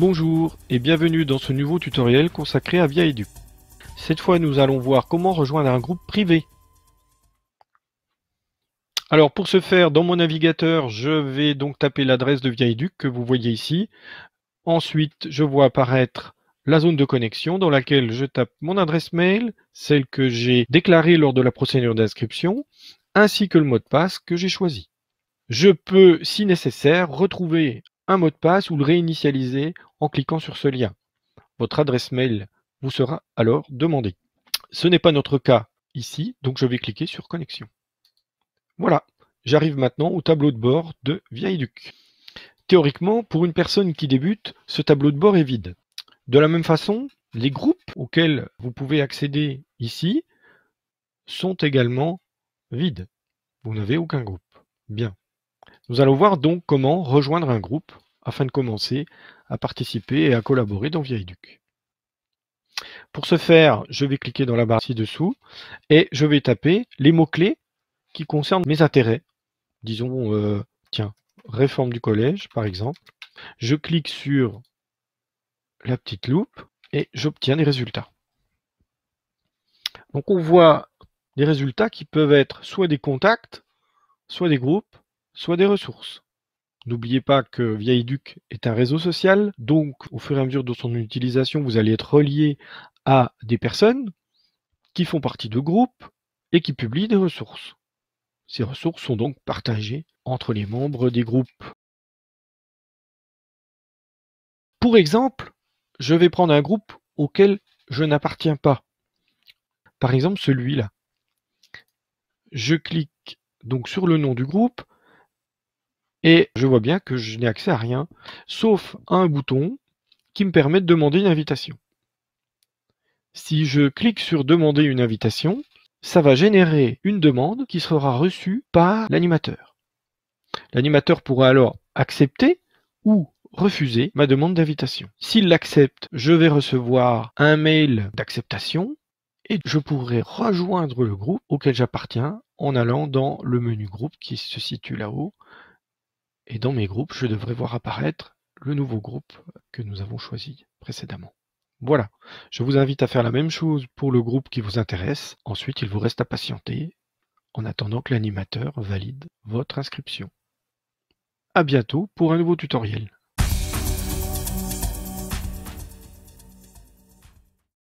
Bonjour et bienvenue dans ce nouveau tutoriel consacré à Edu. Cette fois nous allons voir comment rejoindre un groupe privé. Alors pour ce faire, dans mon navigateur, je vais donc taper l'adresse de Edu que vous voyez ici. Ensuite, je vois apparaître la zone de connexion dans laquelle je tape mon adresse mail, celle que j'ai déclarée lors de la procédure d'inscription, ainsi que le mot de passe que j'ai choisi. Je peux, si nécessaire, retrouver un mot de passe ou le réinitialiser en cliquant sur ce lien. Votre adresse mail vous sera alors demandée. Ce n'est pas notre cas ici, donc je vais cliquer sur connexion. Voilà, j'arrive maintenant au tableau de bord de Viaduc. Théoriquement, pour une personne qui débute, ce tableau de bord est vide. De la même façon, les groupes auxquels vous pouvez accéder ici sont également vides. Vous n'avez aucun groupe. Bien. Nous allons voir donc comment rejoindre un groupe afin de commencer à participer et à collaborer dans Viaeduc. Pour ce faire, je vais cliquer dans la barre ci-dessous et je vais taper les mots-clés qui concernent mes intérêts. Disons, euh, tiens, réforme du collège, par exemple. Je clique sur la petite loupe et j'obtiens des résultats. Donc on voit des résultats qui peuvent être soit des contacts, soit des groupes, soit des ressources. N'oubliez pas que Vieille est un réseau social, donc au fur et à mesure de son utilisation, vous allez être relié à des personnes qui font partie de groupes et qui publient des ressources. Ces ressources sont donc partagées entre les membres des groupes. Pour exemple, je vais prendre un groupe auquel je n'appartiens pas. Par exemple, celui-là. Je clique donc sur le nom du groupe, et je vois bien que je n'ai accès à rien, sauf un bouton qui me permet de demander une invitation. Si je clique sur demander une invitation, ça va générer une demande qui sera reçue par l'animateur. L'animateur pourra alors accepter ou refuser ma demande d'invitation. S'il l'accepte, je vais recevoir un mail d'acceptation et je pourrai rejoindre le groupe auquel j'appartiens en allant dans le menu groupe qui se situe là-haut et dans mes groupes, je devrais voir apparaître le nouveau groupe que nous avons choisi précédemment. Voilà, je vous invite à faire la même chose pour le groupe qui vous intéresse. Ensuite, il vous reste à patienter en attendant que l'animateur valide votre inscription. À bientôt pour un nouveau tutoriel.